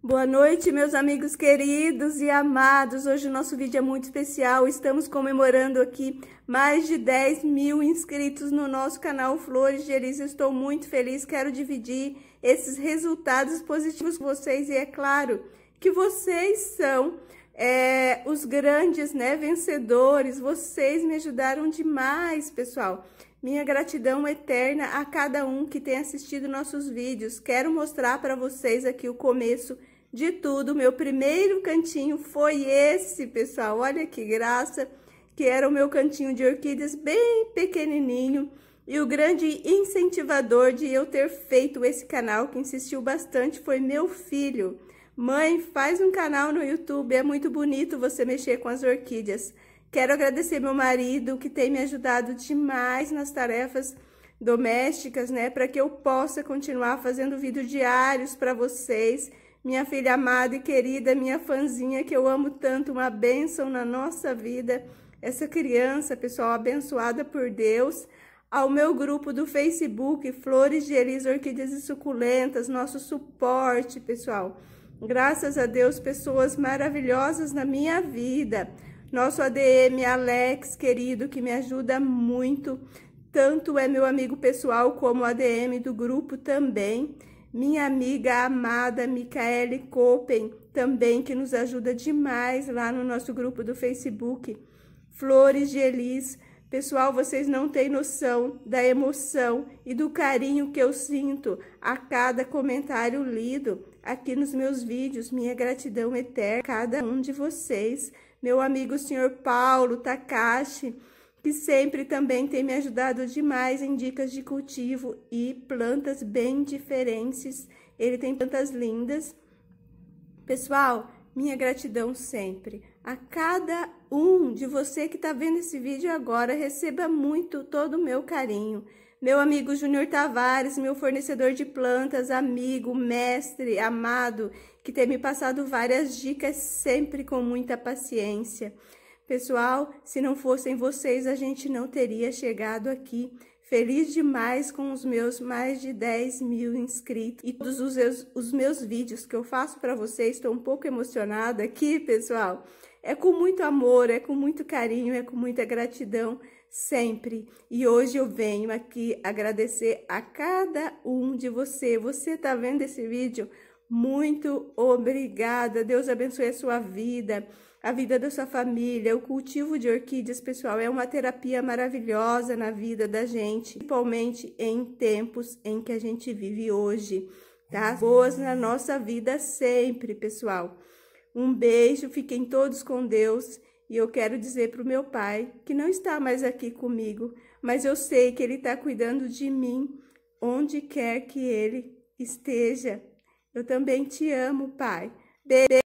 Boa noite, meus amigos queridos e amados. Hoje o nosso vídeo é muito especial. Estamos comemorando aqui mais de 10 mil inscritos no nosso canal Flores de Elis. Estou muito feliz, quero dividir esses resultados positivos com vocês. E é claro que vocês são é, os grandes né, vencedores. Vocês me ajudaram demais, pessoal. Minha gratidão eterna a cada um que tem assistido nossos vídeos. Quero mostrar para vocês aqui o começo de tudo. Meu primeiro cantinho foi esse, pessoal. Olha que graça, que era o meu cantinho de orquídeas bem pequenininho. E o grande incentivador de eu ter feito esse canal, que insistiu bastante, foi meu filho. Mãe, faz um canal no YouTube, é muito bonito você mexer com as orquídeas. Quero agradecer meu marido que tem me ajudado demais nas tarefas domésticas, né, para que eu possa continuar fazendo vídeos diários para vocês. Minha filha amada e querida, minha fanzinha que eu amo tanto, uma bênção na nossa vida. Essa criança, pessoal, abençoada por Deus. Ao meu grupo do Facebook, Flores de Elis, Orquídeas e Suculentas, nosso suporte, pessoal. Graças a Deus, pessoas maravilhosas na minha vida. Nosso ADM Alex, querido, que me ajuda muito, tanto é meu amigo pessoal como ADM do grupo também. Minha amiga amada Micaele Copen, também, que nos ajuda demais lá no nosso grupo do Facebook. Flores de Elis, Pessoal, vocês não têm noção da emoção e do carinho que eu sinto a cada comentário lido aqui nos meus vídeos. Minha gratidão eterna a cada um de vocês. Meu amigo senhor Paulo Takashi, que sempre também tem me ajudado demais em dicas de cultivo e plantas bem diferentes. Ele tem plantas lindas. Pessoal, minha gratidão sempre. A cada um de você que está vendo esse vídeo agora, receba muito todo o meu carinho. Meu amigo Júnior Tavares, meu fornecedor de plantas, amigo, mestre, amado, que tem me passado várias dicas sempre com muita paciência. Pessoal, se não fossem vocês, a gente não teria chegado aqui. Feliz demais com os meus mais de 10 mil inscritos e todos os, os meus vídeos que eu faço para vocês. Estou um pouco emocionada aqui, pessoal. É com muito amor, é com muito carinho, é com muita gratidão sempre. E hoje eu venho aqui agradecer a cada um de você. Você está vendo esse vídeo? Muito obrigada. Deus abençoe a sua vida, a vida da sua família. O cultivo de orquídeas, pessoal, é uma terapia maravilhosa na vida da gente, principalmente em tempos em que a gente vive hoje, tá? Boas na nossa vida sempre, pessoal. Um beijo, fiquem todos com Deus. E eu quero dizer para o meu pai, que não está mais aqui comigo, mas eu sei que ele está cuidando de mim onde quer que ele esteja. Eu também te amo, Pai. Beijo.